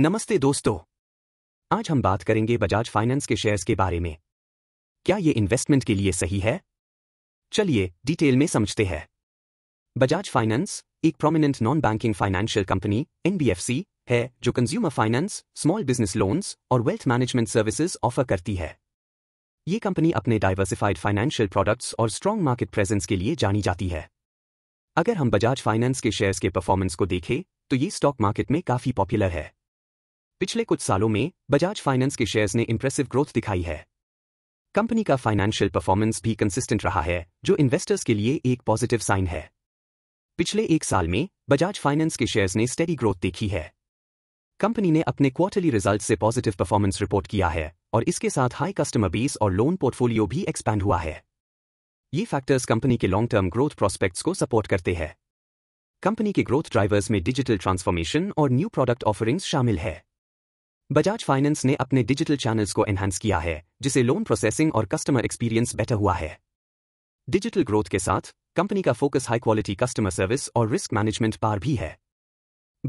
नमस्ते दोस्तों आज हम बात करेंगे बजाज फाइनेंस के शेयर्स के बारे में क्या ये इन्वेस्टमेंट के लिए सही है चलिए डिटेल में समझते हैं बजाज फाइनेंस एक prominent non banking financial company NBFC है जो consumer finance small business loans और वेल्थ मैनेजमेंट सर्विसेज ऑफर करती है ये कंपनी अपने डाइवर्सिफाइड फाइनेंशियल प्रोडक्ट्स और स्ट्रॉन्ग मार्केट प्रेजेंस के लिए जानी जाती है अगर हम बजाज फाइनेंस के शेयर्स के परफॉर्मेंस को देखें तो ये स्टॉक मार्केट में काफी पॉपुलर है पिछले कुछ सालों में बजाज फाइनेंस के शेयर्स ने इंप्रेसिव ग्रोथ दिखाई है कंपनी का फाइनेंशियल परफॉर्मेंस भी कंसिस्टेंट रहा है जो इन्वेस्टर्स के लिए एक पॉजिटिव साइन है पिछले एक साल में बजाज फाइनेंस के शेयर्स ने स्टेडी ग्रोथ देखी है कंपनी ने अपने क्वार्टरली रिजल्ट से पॉजिटिव परफॉर्मेंस रिपोर्ट किया है और इसके साथ हाई कस्टमर बेस और लोन पोर्टफोलियो भी एक्सपैंड हुआ है ये फैक्टर्स कंपनी के लॉन्ग टर्म ग्रोथ प्रोस्पेक्ट्स को सपोर्ट करते हैं कंपनी के ग्रोथ ड्राइवर्स में डिजिटल ट्रांसफॉर्मेशन और न्यू प्रोडक्ट ऑफरिंग्स शामिल है बजाज फाइनेंस ने अपने डिजिटल चैनल्स को एनहांस किया है जिसे लोन प्रोसेसिंग और कस्टमर एक्सपीरियंस बेटर हुआ है डिजिटल ग्रोथ के साथ कंपनी का focus high quality customer service और रिस्क मैनेजमेंट पार भी है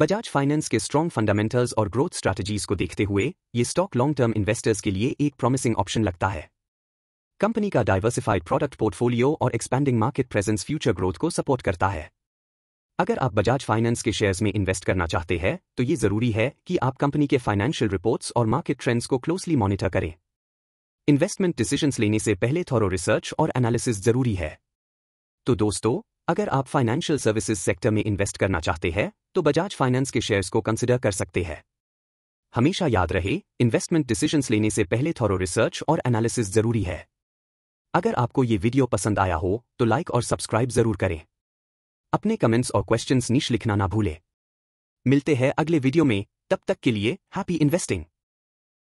बजाज फाइनेंस के स्ट्रॉन्ग फंडामेंटल्स और ग्रोथ स्ट्रैटेजीज को देखते हुए ये स्टॉक लॉन्ग टर्म इन्वेस्टर्स के लिए एक प्रॉमिसिंग ऑप्शन लगता है कंपनी का डाइवर्सिफाइड प्रोडक्ट पोर्टफोलियो और expanding market presence future growth को सपोर्ट करता है अगर आप बजाज फाइनेंस के शेयर्स में इन्वेस्ट करना चाहते हैं तो ये जरूरी है कि आप कंपनी के फाइनेंशियल रिपोर्ट्स और मार्केट ट्रेंड्स को क्लोजली मॉनिटर करें इन्वेस्टमेंट डिसीजंस लेने से पहले थॉरो रिसर्च और एनालिसिस जरूरी है तो दोस्तों अगर आप फाइनेंशियल सर्विसेज सेक्टर में इन्वेस्ट करना चाहते हैं तो बजाज फाइनेंस के शेयर्स को कंसिडर कर सकते हैं हमेशा याद रहे इन्वेस्टमेंट डिसीजंस लेने से पहले थॉरो रिसर्च और एनालिसिस जरूरी है अगर आपको ये वीडियो पसंद आया हो तो लाइक और सब्सक्राइब जरूर करें अपने कमेंट्स और क्वेश्चंस नीच लिखना ना भूले मिलते हैं अगले वीडियो में तब तक के लिए हैप्पी इन्वेस्टिंग